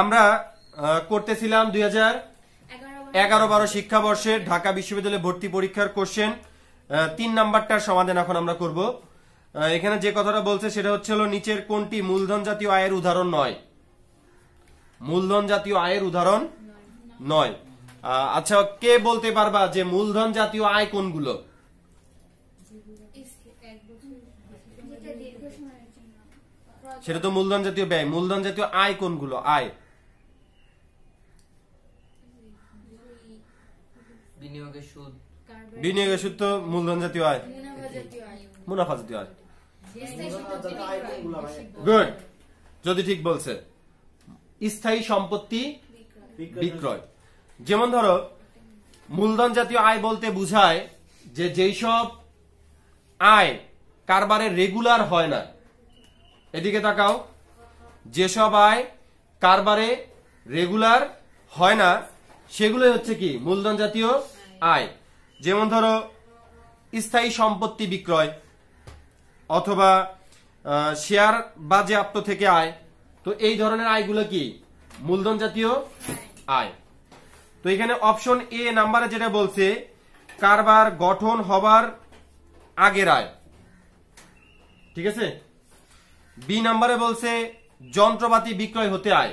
আমরা করতেছিলাম দুই হাজার এগারো বারো শিক্ষাবর্ষে ঢাকা বিশ্ববিদ্যালয়ে ভর্তি পরীক্ষার কোশ্চেন তিন নাম্বারটার সমাধান এখন আমরা করব এখানে যে কথাটা বলছে সেটা হচ্ছে হলো নিচের কোনটি মূলধন জাতীয় আয়ের উদাহরণ নয় মূলধন জাতীয় আয়ের উদাহরণ নয় আচ্ছা কে বলতে পারবা যে মূলধন জাতীয় আয় কোনগুলো সেটা তো মূলধন জাতীয় ব্যয় মূলধন জাতীয় আয় কোনগুলো আয় বিনিয়োগের সুদ তো মূলধন জাতীয় আয় মুনাফা জাতীয় আয় গুড যদি ঠিক বলছে স্থায়ী সম্পত্তি বিক্রয় যেমন ধরো মূলধন জাতীয় আয় বলতে বোঝায় যে যেই সব আয় কারবারে রেগুলার হয় না এদিকে তাকাও যেসব আয় কারবারে রেগুলার হয় না সেগুলো হচ্ছে কি মূলধন জাতীয় আয় যেমন ধরো স্থায়ী সম্পত্তি বিক্রয় অথবা শেয়ার বাজেয়াপ্ত থেকে আয় তো এই ধরনের আয়গুলো কি মূলধন জাতীয় আয় তো এখানে অপশন এ নাম্বারে যেটা বলছে কারবার গঠন হবার আগের আয় ঠিক আছে বি নাম্বারে বলছে যন্ত্রপাতি বিক্রয় হতে আয়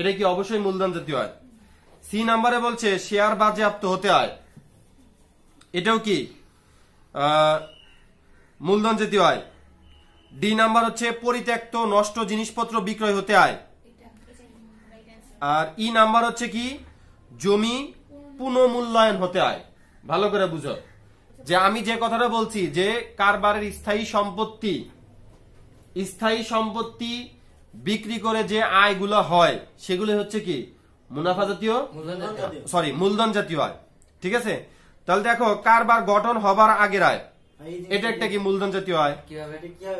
এটা কি অবশ্যই মূলধন জাতীয় আয় সি নাম্বারে বলছে শেয়ার বাজেয়াপ্ত হতে আয় এটাও কি মূলধন জাতীয় আয় ডি নাম্বার হচ্ছে পরিত্যক্ত নষ্ট জিনিসপত্র বিক্রয় হতে আয় আর ই নাম্বার হচ্ছে কি জমি পুনঃমূল্যায়ন হতে আয় ভালো করে বুঝো যে আমি যে কথাটা বলছি যে কারবারের স্থায়ী সম্পত্তি স্থায়ী সম্পত্তি বিক্রি করে যে আয়গুলো হয় সেগুলো হচ্ছে কি মুনাফা জাতীয় সরি মূলধন জাতীয় আয় ঠিক আছে তাহলে দেখো কারবার গঠন হবার আগের আয় এটা একটা কি মূলধন জাতীয় আয়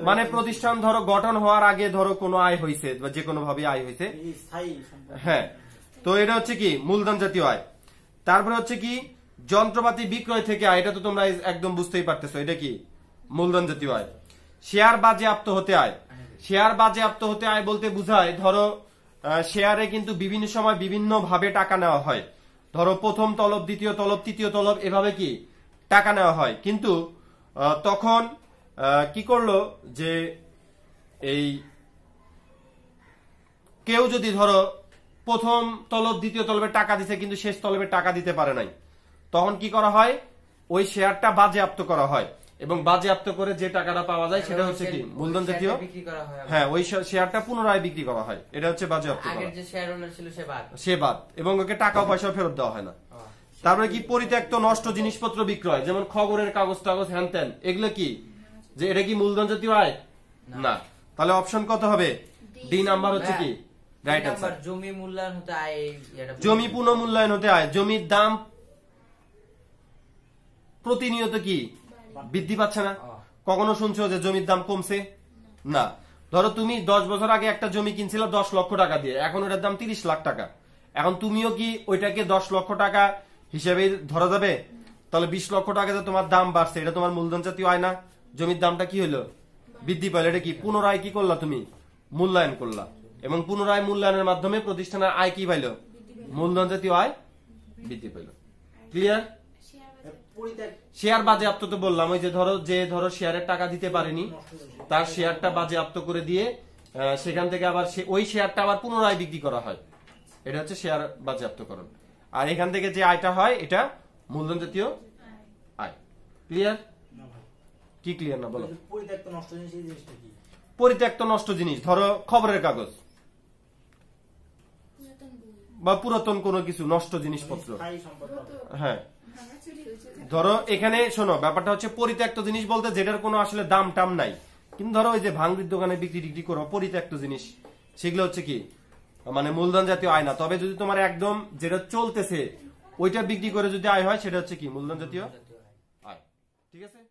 মানে প্রতিষ্ঠান ধরো গঠন হওয়ার আগে ধরো কোনো আয় হয়েছে বা যে কোনো ভাবে আয় হয়েছে হ্যাঁ তো এটা হচ্ছে কি মূলধন জাতীয় আয় তারপরে হচ্ছে কি যন্ত্রপাতি বিক্রয় থেকে আয় এটা তো তোমরা একদম বুঝতেই পারতেছো এটা কি মূলধন জাতীয় আয় শেয়ার বাজেয়াপ্ত হতে আয় শেয়ার বাজেয়াপ্ত হতে আয় বলতে বোঝায় ধরো শেয়ারে কিন্তু বিভিন্ন সময় বিভিন্ন ভাবে টাকা নেওয়া হয় ধরো প্রথম তলব দ্বিতীয় তলব তৃতীয় তলব এভাবে কি টাকা নেওয়া হয় কিন্তু তখন কি করলো যে এই কেউ যদি ধরো প্রথম তলব দ্বিতীয় তলবে টাকা দিছে কিন্তু শেষ তলবে টাকা দিতে পারে নাই তখন কি করা হয় ওই শেয়ারটা বাজেয়াপ্ত করা হয় এবং বাজেয়াপ্ত করে যে টাকাটা পাওয়া যায় সেটা হচ্ছে কি মূলধন জাতীয় হ্যাঁ ওই শেয়ারটা পুনরায় বিক্রি করা হয় এটা হচ্ছে বাজেয়াপ্ত সে বাদ এবং ওকে টাকা পয়সা ফেরত দেওয়া হয় না তারপরে মানে কি পরিত্যক্ত নষ্ট জিনিসপত্র বিক্রয় যেমন খবরের কাগজ টাগজ হ্যান ত্যান এগুলো কি যে এটা কি মূলধন জাতীয় আয় না তাহলে অপশন কত হবে ডি নাম্বার হচ্ছে কি রাইট আনসার জমি মূল্যায়ন হতে আয় জমি পুনঃমূল্যায়ন হতে আয় জমির দাম প্রতিনিয়ত কি বৃদ্ধি পাচ্ছে না কখনো শুনছো যে জমির দাম কমছে না ধরো তুমি দশ বছর আগে একটা জমি কিনছিলে দশ লক্ষ টাকা দিয়ে এখন ওটার দাম তিরিশ লাখ টাকা এখন তুমিও কি ওইটাকে দশ লক্ষ টাকা হিসেবে ধরা যাবে তাহলে বিশ লক্ষ টাকা যে তোমার দাম বাড়ছে এটা তোমার মূলধন জাতীয় আয় না জমির দামটা কি হলো বৃদ্ধি পাইলো এটা কি পুনরায় কি করলা তুমি মূল্যায়ন করলা এবং পুনরায় মূল্যায়নের মাধ্যমে প্রতিষ্ঠানের আয় কি পাইলো মূলধন জাতীয় আয় বৃদ্ধি পাইলো ক্লিয়ার শেয়ার বাজেয়াপ্ত তো বললাম ওই যে ধরো যে ধরো শেয়ারের টাকা দিতে পারেনি তার শেয়ারটা বাজেয়াপ্ত করে দিয়ে সেখান থেকে আবার ওই শেয়ারটা আবার পুনরায় বিক্রি করা হয় এটা হচ্ছে শেয়ার বাজেয়াপ্তকরণ আর এখান থেকে যে আয়টা হয় এটা মূলধন জাতীয় আয় ক্লিয়ার কি ক্লিয়ার না বলো পরিত্যক্ত নষ্ট জিনিস পরিত্যক্ত নষ্ট জিনিস ধরো খবরের কাগজ বা পুরাতন কোনো কিছু নষ্ট জিনিসপত্র হ্যাঁ ধরো এখানে শোনো ব্যাপারটা হচ্ছে পরিত্যক্ত জিনিস বলতে যেটার কোনো আসলে দাম টাম নাই কিন্তু ধরো ওই যে ভাঙ্গির দোকানে বিক্রি টিক্রি করো পরিত্যক্ত জিনিস সেগুলো হচ্ছে কি মানে মূলধন জাতীয় আয় না তবে যদি তোমার একদম যেটা চলতেছে ওইটা বিক্রি করে যদি আয় হয় সেটা হচ্ছে কি মূলধন জাতীয় আয় ঠিক আছে